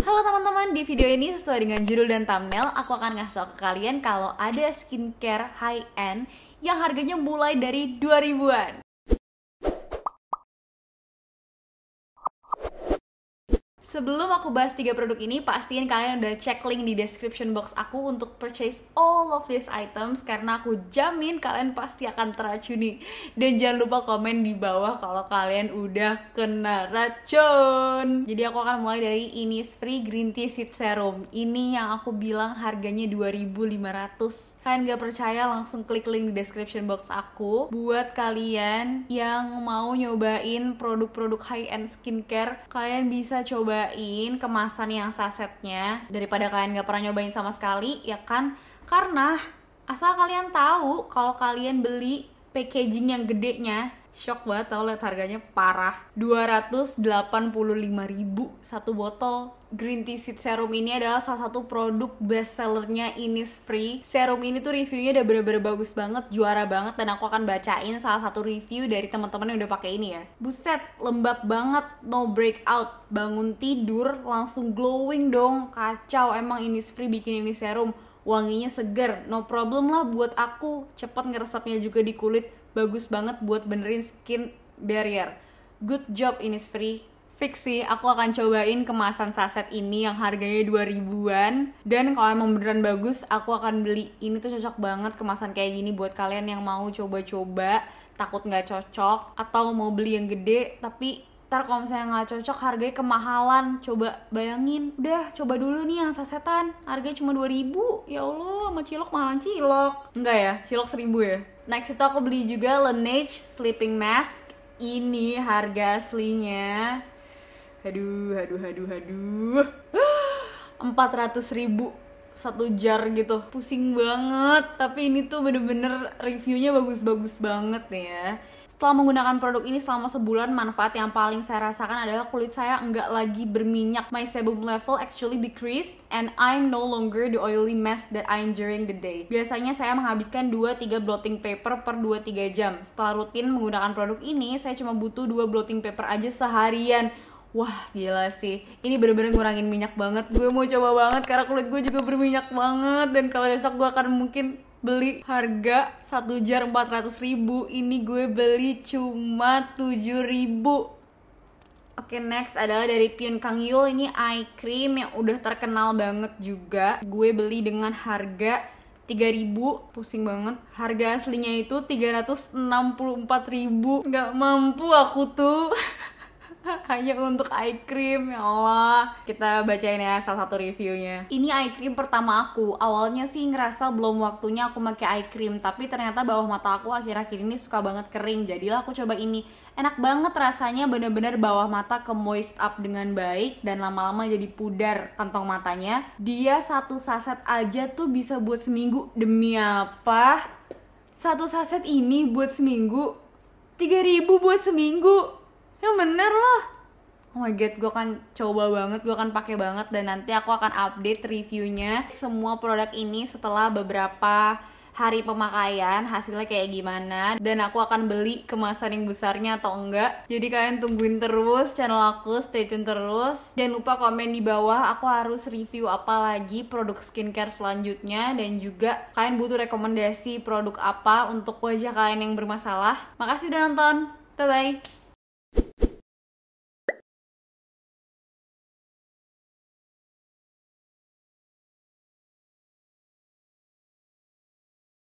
Halo teman-teman, di video ini sesuai dengan judul dan thumbnail, aku akan ngasih ke kalian kalau ada skincare high-end yang harganya mulai dari 2000-an. Sebelum aku bahas tiga produk ini, pastiin kalian udah cek link di description box aku untuk purchase all of these items karena aku jamin kalian pasti akan teracuni. Dan jangan lupa komen di bawah kalau kalian udah kena racun. Jadi aku akan mulai dari Innisfree Green Tea Seed Serum. Ini yang aku bilang harganya 2500. Kalian gak percaya langsung klik link di description box aku. Buat kalian yang mau nyobain produk-produk high-end skincare, kalian bisa coba nyobain kemasan yang sasetnya daripada kalian gak pernah nyobain sama sekali ya kan karena asal kalian tahu kalau kalian beli packaging yang gedenya shock banget tau lihat harganya parah 285.000 satu botol Green Tea Seed Serum ini adalah salah satu produk best sellernya Innisfree. Serum ini tuh reviewnya udah bener-bener bagus banget, juara banget dan aku akan bacain salah satu review dari teman-teman yang udah pakai ini ya. Buset, lembab banget, no breakout. Bangun tidur langsung glowing dong. Kacau emang Innisfree bikin ini serum. Wanginya seger, no problem lah buat aku. Cepet ngeresapnya juga di kulit, bagus banget buat benerin skin barrier. Good job Innisfree fix sih aku akan cobain kemasan saset ini yang harganya 2000-an dan kalau emang beneran bagus aku akan beli ini tuh cocok banget kemasan kayak gini buat kalian yang mau coba-coba takut nggak cocok atau mau beli yang gede tapi ntar kalau misalnya nggak cocok harganya kemahalan coba bayangin udah coba dulu nih yang sasetan harganya cuma 2000 ya Allah sama cilok mahalan cilok enggak ya cilok 1000 ya next itu aku beli juga Laneige sleeping mask ini harga aslinya haduh haduh haduh haduh. 400 ribu satu jar gitu pusing banget tapi ini tuh bener-bener reviewnya bagus-bagus banget nih ya setelah menggunakan produk ini selama sebulan, manfaat yang paling saya rasakan adalah kulit saya enggak lagi berminyak. My sebum level actually decreased and I'm no longer the oily mess that I'm during the day. Biasanya saya menghabiskan 2-3 blotting paper per 2-3 jam. Setelah rutin menggunakan produk ini, saya cuma butuh 2 blotting paper aja seharian Wah gila sih, ini bener-bener ngurangin minyak banget Gue mau coba banget karena kulit gue juga berminyak banget Dan kalau cocok gue akan mungkin beli harga satu jar 400 ribu Ini gue beli cuma 7 ribu Oke okay, next adalah dari Pion Kang Yul Ini eye cream yang udah terkenal banget juga Gue beli dengan harga 3000 pusing banget harga aslinya itu 364.000 nggak mampu aku tuh hanya untuk eye cream ya Allah kita bacain ya salah satu reviewnya ini eye cream pertama aku awalnya sih ngerasa belum waktunya aku pakai eye cream tapi ternyata bawah mata aku akhir-akhir ini suka banget kering jadilah aku coba ini enak banget rasanya bener-bener bawah mata ke moist up dengan baik dan lama-lama jadi pudar kantong matanya dia satu saset aja tuh bisa buat seminggu demi apa satu saset ini buat seminggu 3000 buat seminggu yang bener loh oh my god gue akan coba banget gue akan pakai banget dan nanti aku akan update reviewnya semua produk ini setelah beberapa hari pemakaian hasilnya kayak gimana dan aku akan beli kemasan yang besarnya atau enggak jadi kalian tungguin terus channel aku stay tune terus jangan lupa komen di bawah aku harus review apa lagi produk skincare selanjutnya dan juga kalian butuh rekomendasi produk apa untuk wajah kalian yang bermasalah makasih udah nonton bye bye